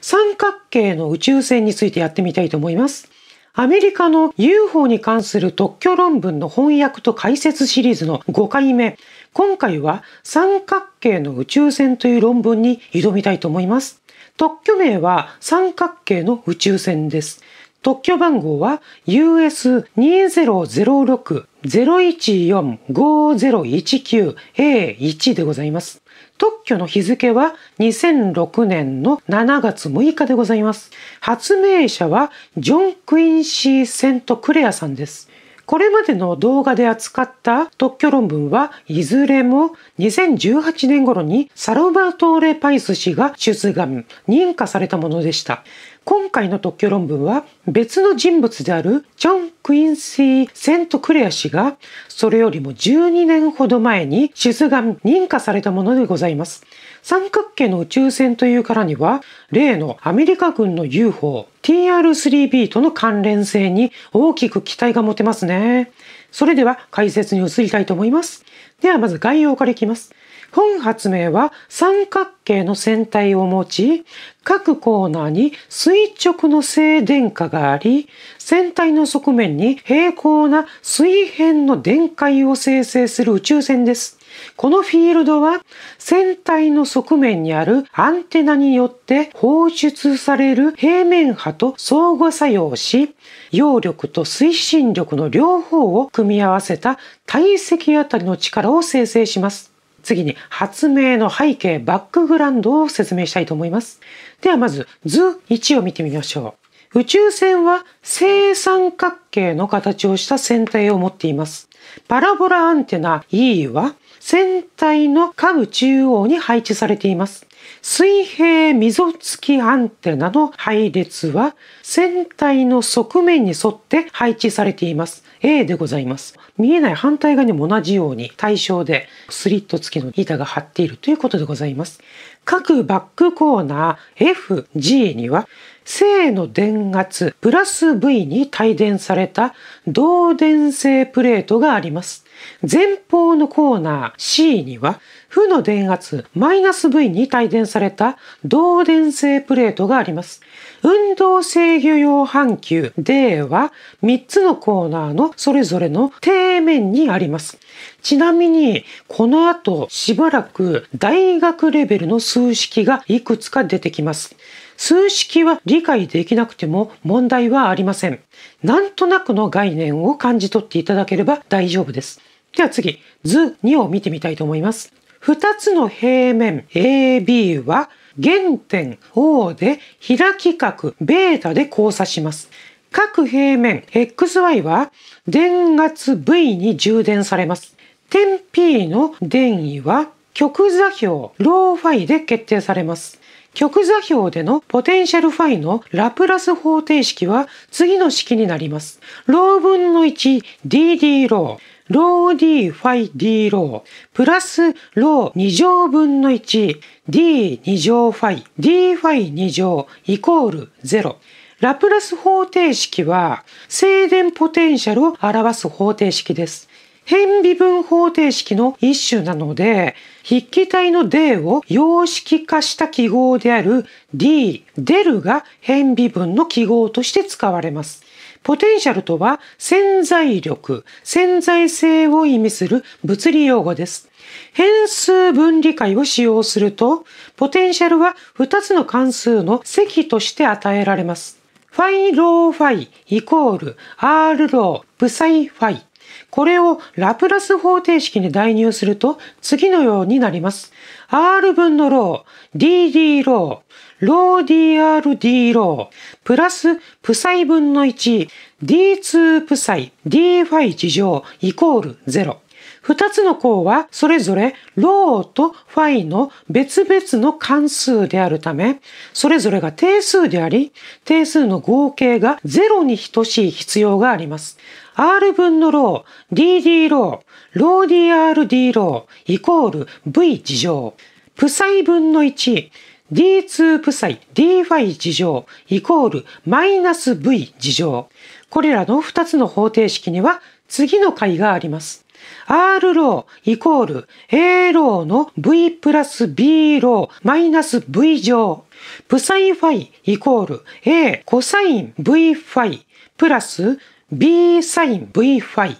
三角形の宇宙船についてやってみたいと思います。アメリカの UFO に関する特許論文の翻訳と解説シリーズの5回目。今回は三角形の宇宙船という論文に挑みたいと思います。特許名は三角形の宇宙船です。特許番号は US2006-014-5019A1 でございます。特許の日付は2006年の7月6日でございます。発明者はジョン・クインシー・セント・クレアさんです。これまでの動画で扱った特許論文はいずれも2018年頃にサロバトーレ・パイス氏が出願、認可されたものでした。今回の特許論文は別の人物であるジョン・クインシー・セント・クレア氏がそれよりも12年ほど前に出願認可されたものでございます。三角形の宇宙船というからには、例のアメリカ軍の UFO TR-3B との関連性に大きく期待が持てますね。それでは解説に移りたいと思います。ではまず概要からいきます。本発明は三角形の線体を持ち、各コーナーに垂直の静電荷があり、線体の側面に平行な水辺の電解を生成する宇宙船です。このフィールドは船体の側面にあるアンテナによって放出される平面波と相互作用し、揚力と推進力の両方を組み合わせた体積あたりの力を生成します。次に発明の背景、バックグラウンドを説明したいと思います。ではまず図1を見てみましょう。宇宙船は正三角形の形をした船体を持っています。パラボラアンテナ E は船体の下部中央に配置されています。水平溝付きアンテナの配列は船体の側面に沿って配置されています。A でございます。見えない反対側にも同じように対称でスリット付きの板が張っているということでございます。各バックコーナー F、G には正の電圧プラス V に帯電された導電性プレートがあります。前方のコーナー C には、負の電圧マイナス V に帯電された導電性プレートがあります。運動制御用半球 D は3つのコーナーのそれぞれの底面にあります。ちなみに、この後しばらく大学レベルの数式がいくつか出てきます。数式は理解できなくても問題はありません。なんとなくの概念を感じ取っていただければ大丈夫です。では次、図2を見てみたいと思います。2つの平面 AB は原点 O で開き角 β で交差します。各平面 XY は電圧 V に充電されます。点 P の電位は極座標ローファイで決定されます。極座標でのポテンシャルファイのラプラス方程式は次の式になります。ロー分の 1DD ロー。ロー D ファイディロー、プラスロー2乗分の 1D2 乗ファイ D ファイ2乗イコール0。ラプラス方程式は静電ポテンシャルを表す方程式です。変微分方程式の一種なので、筆記体の D を様式化した記号である D、デルが変微分の記号として使われます。ポテンシャルとは潜在力、潜在性を意味する物理用語です。変数分離解を使用すると、ポテンシャルは2つの関数の積として与えられます。ファイローファイイコール R ロープサイファイ。これをラプラス方程式に代入すると次のようになります。R 分のロー、DD ロー、ロー DRD ロー、プラスプサイ分の 1D2 プサイ D5 事上イコール0。二つの項はそれぞれローとファイの別々の関数であるため、それぞれが定数であり、定数の合計が0に等しい必要があります。R 分のロー、DD ロー、ロー DR ローイコール V 事乗。プサイ分の 1D2 プサイ D5 事乗イコールマイナス V 事乗。これらの2つの方程式には次の解があります。R ローイコール A ローの V プラス B ローマイナス V 乗。プサイファイイコール A コサイン V ファイプラス B サイン V ファイ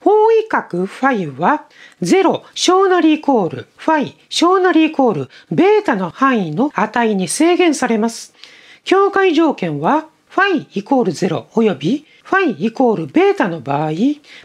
方位角ファイは0小なりイコールファイ小なりイコールベータの範囲の値に制限されます。境界条件はファイイコール0よびファイイコールベータの場合、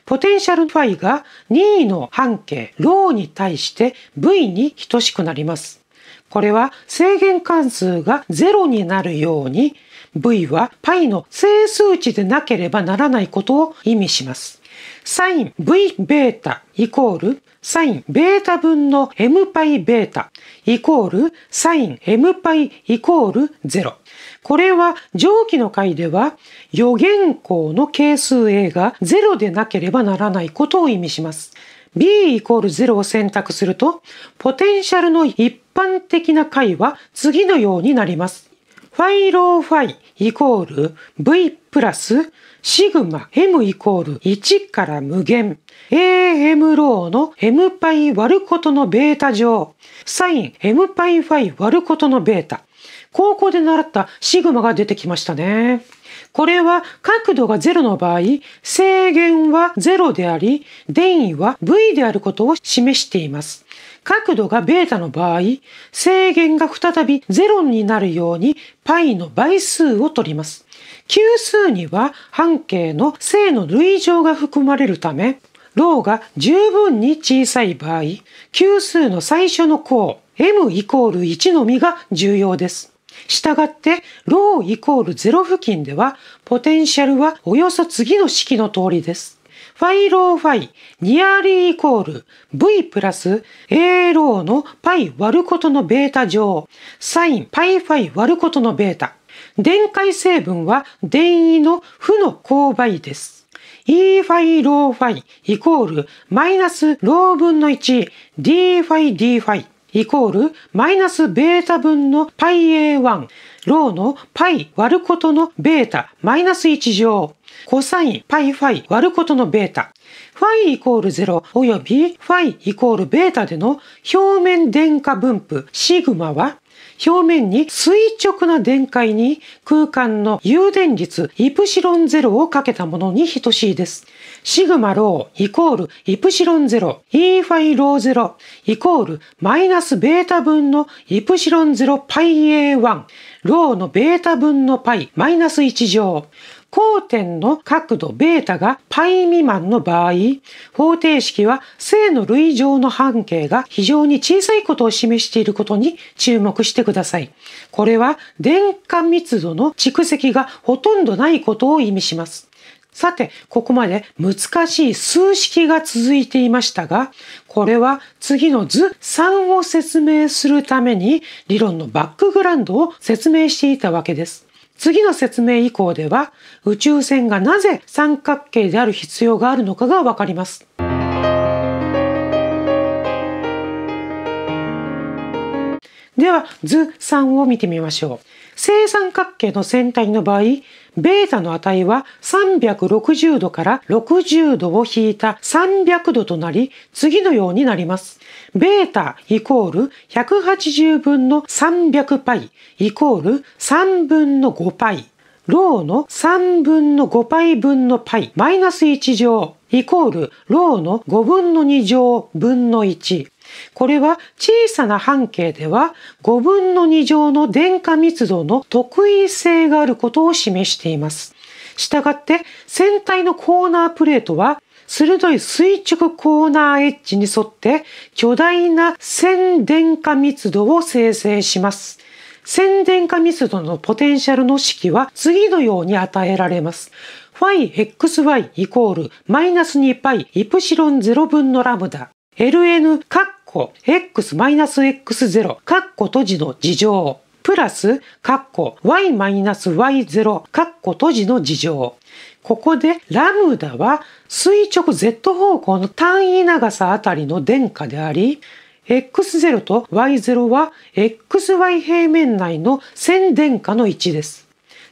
ポテンシャルファイが任意の半径ローに対して V に等しくなります。これは制限関数が0になるように v は π の整数値でなければならないことを意味します。サイン v ベータイコールサインベータ分の m パイベータイコールサイン m パイイコール0。これは上記の回では予言項の係数 a が0でなければならないことを意味します。b イコール0を選択すると、ポテンシャルの一般的な解は次のようになります。ファイローファイイコール V プラスシグマ M イコール1から無限 AM ローの M パイ割ることのベータ上サイン M パイファイ割ることのベータ高校で習ったシグマが出てきましたね。これは角度が0の場合、制限は0であり、電位は V であることを示しています。角度がベータの場合、制限が再び0になるように π の倍数を取ります。級数には半径の正の類乗が含まれるため、ローが十分に小さい場合、級数の最初の項、m イコール1のみが重要です。したがって、ローイコール0付近では、ポテンシャルはおよそ次の式の通りです。ファイローファイ、ニアリーイコール、V プラス、A ローのパイ割ることのベータ乗、サイン、パイファイ割ることのベータ。電解成分は電位の負の勾配です。E ファイローファイイコールマイナスロー分の 1D ファイ D ファイイコールマイナスベータ分の πa1 ローの π 割ることの β マイナス1乗、コサイン π ファイ割ることの β、ファイイコール0およびファイイコール β での表面電荷分布シグマは表面に垂直な電解に空間の誘電率イプシロンゼロをかけたものに等しいです。シグマローイコールイプシロンゼロ、イーファイローゼロイコールマイナスベータ分のイプシロンゼロパイ A1 ローのベータ分の π マイナス1乗。交点の角度ベータが π 未満の場合、方程式は正の類乗の半径が非常に小さいことを示していることに注目してください。これは電荷密度の蓄積がほとんどないことを意味します。さて、ここまで難しい数式が続いていましたが、これは次の図3を説明するために理論のバックグラウンドを説明していたわけです。次の説明以降では、宇宙船がなぜ三角形である必要があるのかがわかります。では、図3を見てみましょう。正三角形の線体の場合、ベータの値は360度から60度を引いた300度となり、次のようになります。ベータイコール180分の300パイイコール3分の5パイ。ローの3分の5パイ分のパイマイナス1乗イコールローの5分の2乗分の1これは小さな半径では5分の2乗の電荷密度の特異性があることを示しています。したがって船体のコーナープレートは鋭い垂直コーナーエッジに沿って巨大な線電荷密度を生成します。線電荷密度のポテンシャルの式は次のように与えられます。φxy イコールマイナス 2π イプシロン0分のラムダ ln 弧 x-x0 カッ閉じの事情プラス、カッコ、y-y0、カッ閉じの事情。ここで、ラムダは垂直 z 方向の単位長さあたりの電荷であり、x0 と y0 は xy 平面内の線電荷の位置です。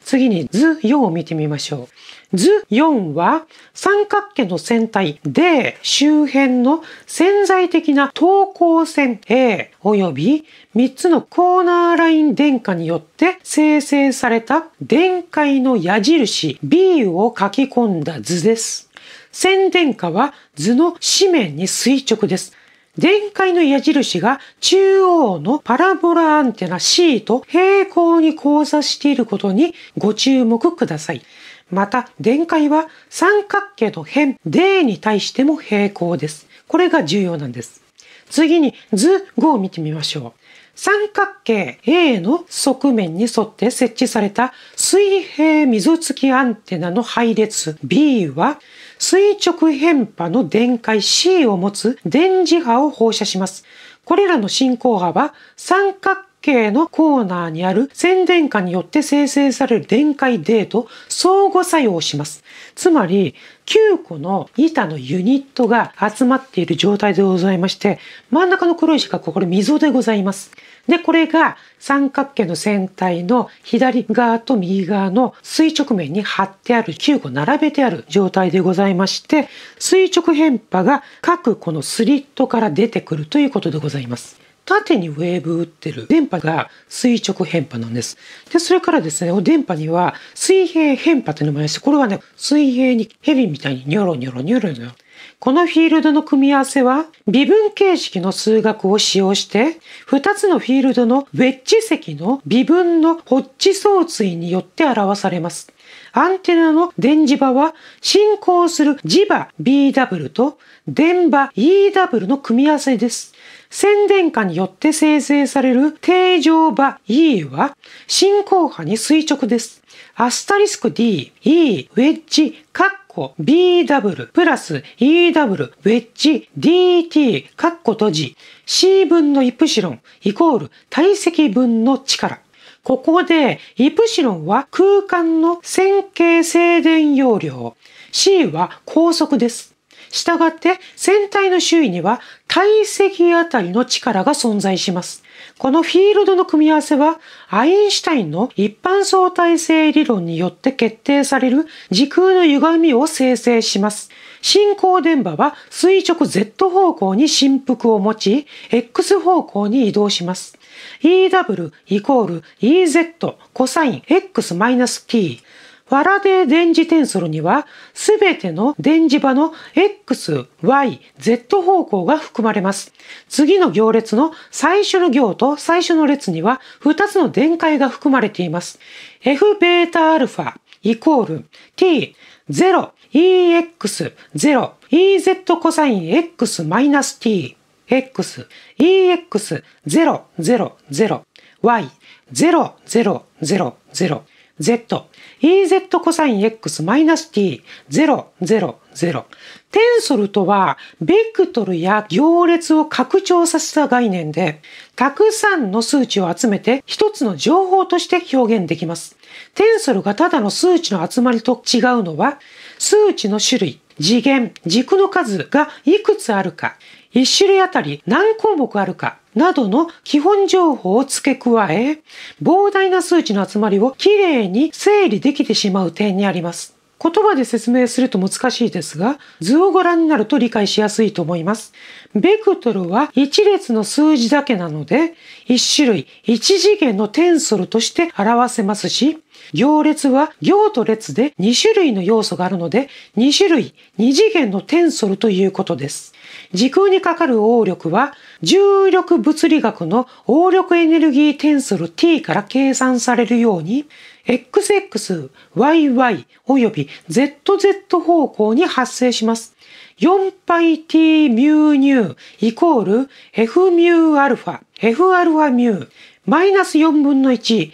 次に図4を見てみましょう。図4は三角形の線体 D 周辺の潜在的な等高線 A 及び3つのコーナーライン電荷によって生成された電解の矢印 B を書き込んだ図です。線電荷は図の紙面に垂直です。電解の矢印が中央のパラボラアンテナ C と平行に交差していることにご注目ください。また、電解は三角形の辺 D に対しても平行です。これが重要なんです。次に図5を見てみましょう。三角形 A の側面に沿って設置された水平溝付きアンテナの配列 B は垂直変波の電解 C を持つ電磁波を放射します。これらの進行波は三角形のコーナーにある宣伝下によって生成される電解 D と相互作用します。つまり、9個の板のユニットが集まっている状態でございまして、真ん中の黒い四角、これ溝でございます。で、これが三角形の船体の左側と右側の垂直面に貼ってある9個並べてある状態でございまして、垂直変波が各このスリットから出てくるということでございます。縦にウェーブ打ってる電波が垂直変波なんです。で、それからですね、電波には水平変波というのもありまして、これはね、水平に蛇みたいにニョロニョロニョロニョロこのフィールドの組み合わせは微分形式の数学を使用して2つのフィールドのウェッジ積の微分のホッジ相対によって表されます。アンテナの電磁場は進行する磁場 BW と電場 EW の組み合わせです。宣伝下によって生成される定常場 E は進行波に垂直です。アスタリスク D、E、ウェッジ、カッ弧 BW プラス EW ウェッジ DT 括弧コ閉じ C 分のイプシロンイコール体積分の力。ここで、イプシロンは空間の線形静電容量、C は高速です。したがって船体の周囲には体積あたりの力が存在します。このフィールドの組み合わせは、アインシュタインの一般相対性理論によって決定される時空の歪みを生成します。進行電波は垂直 Z 方向に振幅を持ち、X 方向に移動します。EW イコール EZ コサイン X-T ファラデー電磁テンソルには、すべての電磁場の X、Y、Z 方向が含まれます。次の行列の最初の行と最初の列には、2つの電解が含まれています。Fβα イコール t、0、ex、0、ez コサイン x マイナス t、x、ex、0、0、0、y、0、0、0、0、z、ez コサイン x マイナス t、0、0、0。テンソルとは、ベクトルや行列を拡張させた概念で、たくさんの数値を集めて一つの情報として表現できます。テンソルがただの数値の集まりと違うのは、数値の種類、次元、軸の数がいくつあるか、1種類あたり何項目あるかなどの基本情報を付け加え、膨大な数値の集まりをきれいに整理できてしまう点にあります。言葉で説明すると難しいですが、図をご覧になると理解しやすいと思います。ベクトルは一列の数字だけなので、一種類、一次元のテンソルとして表せますし、行列は行と列で2種類の要素があるので、2種類、2次元のテンソルということです。時空にかかる応力は、重力物理学の応力エネルギーテンソル t から計算されるように、xx、yy および zz 方向に発生します。4πt μ ν イコール f μ α, f ア μ, マイナス4分の 1G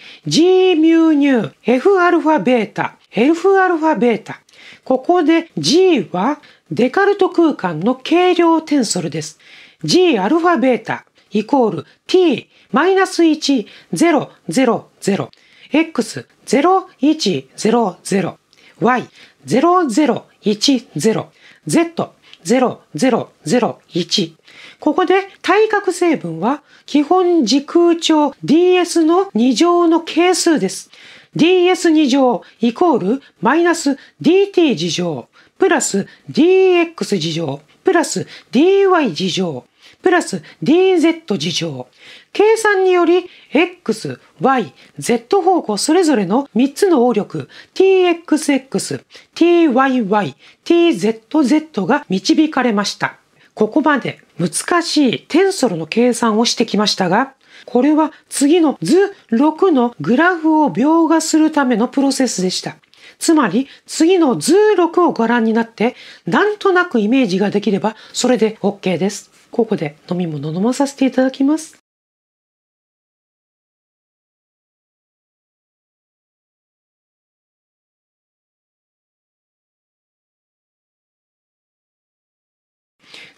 ミューニュー F アルファベータ F アルファベータここで G はデカルト空間の軽量テンソルです。G アルファベータイコール T マイナス1、0、0、0、X、0、1、0、0、Y、0、0、1、0、Z、0、0、0、1、ここで対角成分は基本時空調 ds の2乗の係数です。ds2 乗イコールマイナス dt 次乗プラス dx 次乗プラス dy 次乗プラス dz 次乗。計算により x、y、z 方向それぞれの3つの応力 txx、tyy、tzz が導かれました。ここまで難しいテンソルの計算をしてきましたが、これは次の図6のグラフを描画するためのプロセスでした。つまり、次の図6をご覧になって、なんとなくイメージができれば、それで OK です。ここで飲み物飲まさせていただきます。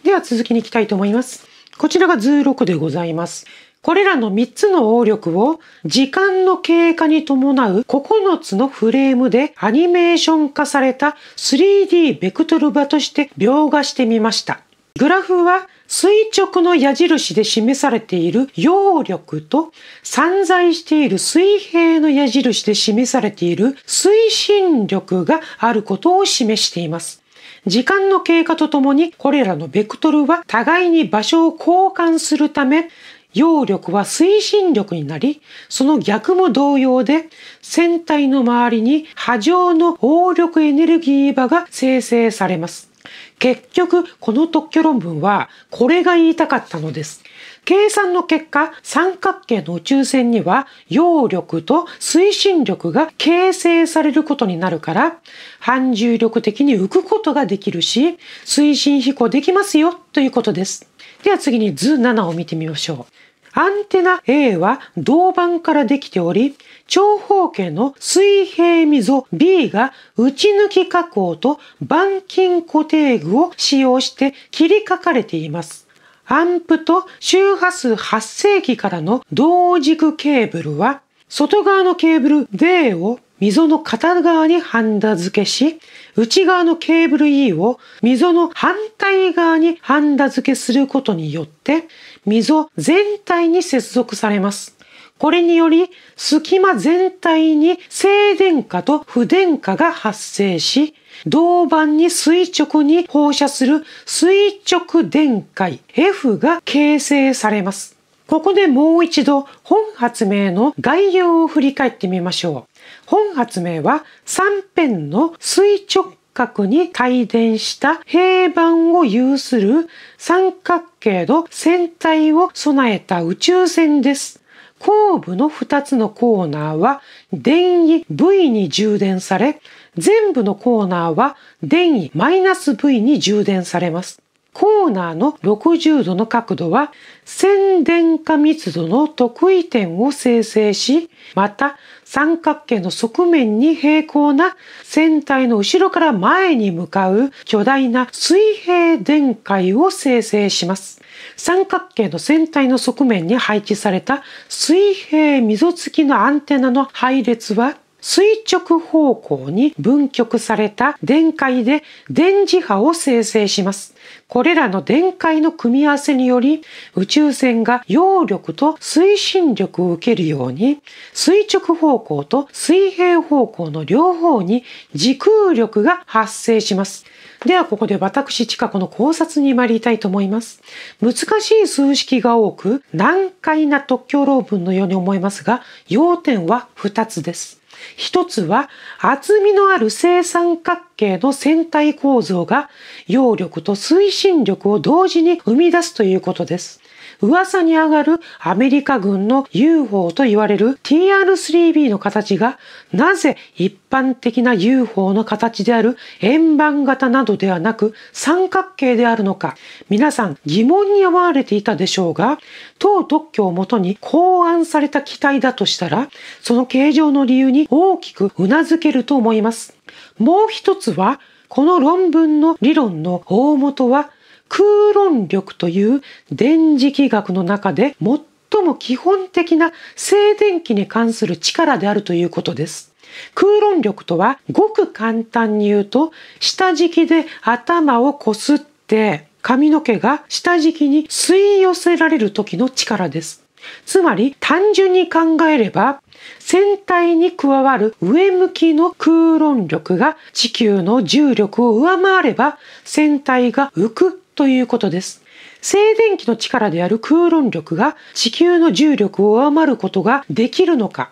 では続きに行きたいと思います。こちらが図6でございます。これらの3つの応力を時間の経過に伴う9つのフレームでアニメーション化された 3D ベクトル場として描画してみました。グラフは垂直の矢印で示されている揚力と散在している水平の矢印で示されている推進力があることを示しています。時間の経過とともにこれらのベクトルは互いに場所を交換するため揚力は推進力になり、その逆も同様で、船体の周りに波状の応力エネルギー場が生成されます。結局、この特許論文は、これが言いたかったのです。計算の結果、三角形の宇宙船には、揚力と推進力が形成されることになるから、反重力的に浮くことができるし、推進飛行できますよ、ということです。では次に図7を見てみましょう。アンテナ A は銅板からできており、長方形の水平溝 B が内抜き加工と板金固定具を使用して切りかかれています。アンプと周波数発生器からの同軸ケーブルは、外側のケーブル D を溝の片側にハンダ付けし、内側のケーブル E を溝の反対側にハンダ付けすることによって、溝全体に接続されます。これにより、隙間全体に静電荷と不電荷が発生し、銅板に垂直に放射する垂直電解 F が形成されます。ここでもう一度本発明の概要を振り返ってみましょう。本発明は3辺の垂直角に回転した平板を有する三角形の船体を備えた宇宙船です。後部の2つのコーナーは電位 V に充電され、全部のコーナーは電位マイナス V に充電されます。コーナーの60度の角度は線電化密度の得意点を生成し、また三角形の側面に平行な線体の後ろから前に向かう巨大な水平電解を生成します。三角形の線体の側面に配置された水平溝付きのアンテナの配列は垂直方向に分極された電解で電磁波を生成します。これらの電解の組み合わせにより宇宙船が揚力と推進力を受けるように垂直方向と水平方向の両方に時空力が発生します。ではここで私近くの考察に参りたいと思います。難しい数式が多く難解な特許論文のように思いますが要点は2つです。一つは厚みのある正三角形の線体構造が揚力と推進力を同時に生み出すということです。噂に上がるアメリカ軍の UFO と言われる TR-3B の形がなぜ一般的な UFO の形である円盤型などではなく三角形であるのか皆さん疑問に思われていたでしょうが当特許をもとに考案された機体だとしたらその形状の理由に大きく頷けると思います。もう一つは、この論文の理論の大元は、空論力という電磁気学の中で最も基本的な静電気に関する力であるということです。空論力とはごく簡単に言うと下敷きで頭をこすって髪の毛が下敷きに吸い寄せられる時の力です。つまり単純に考えれば船体に加わる上向きの空論力が地球の重力を上回れば船体が浮くということです。静電気の力である空論力が地球の重力を上回ることができるのか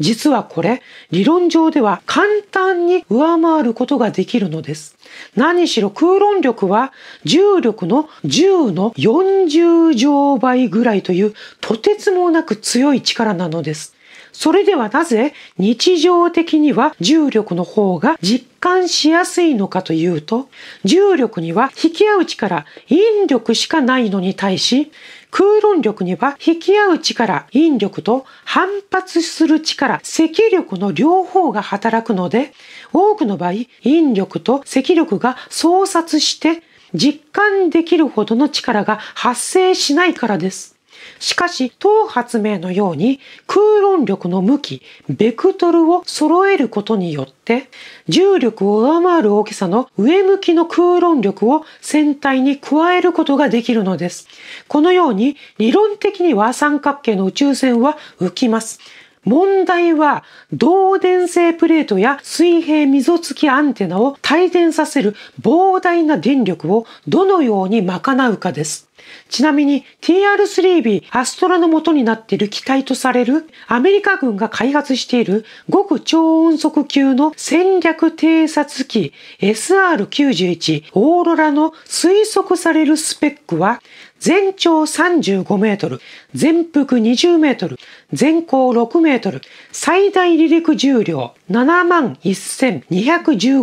実はこれ、理論上では簡単に上回ることができるのです。何しろ空論力は重力の10の40乗倍ぐらいというとてつもなく強い力なのです。それではなぜ日常的には重力の方が実感しやすいのかというと、重力には引き合う力、引力しかないのに対し、空論力には引き合う力、引力と反発する力、積力の両方が働くので、多くの場合、引力と積力が相殺して実感できるほどの力が発生しないからです。しかし、当発明のように空論力の向き、ベクトルを揃えることによって、重力を上回る大きさの上向きの空論力を船体に加えることができるのです。このように、理論的には三角形の宇宙船は浮きます。問題は、導電性プレートや水平溝付きアンテナを帯電させる膨大な電力をどのように賄うかです。ちなみに TR-3B アストラの元になっている機体とされるアメリカ軍が開発している極超音速級の戦略偵察機 SR-91 オーロラの推測されるスペックは全長35メートル、全幅20メートル、全高6メートル、最大離陸重量7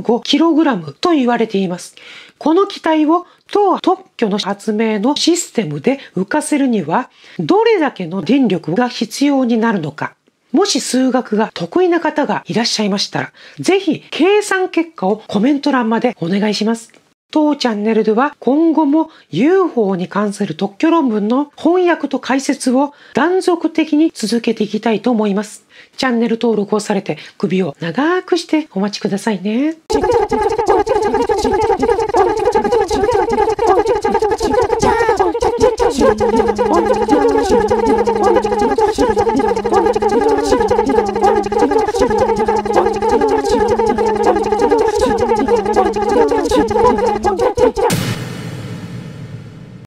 1215キログラムと言われています。この機体を当特許の発明のシステムで浮かせるには、どれだけの電力が必要になるのか。もし数学が得意な方がいらっしゃいましたら、ぜひ計算結果をコメント欄までお願いします。当チャンネルでは今後も UFO に関する特許論文の翻訳と解説を断続的に続けていきたいと思います。チャンネル登録をされて首を長くしてお待ちくださいね。 차차차차차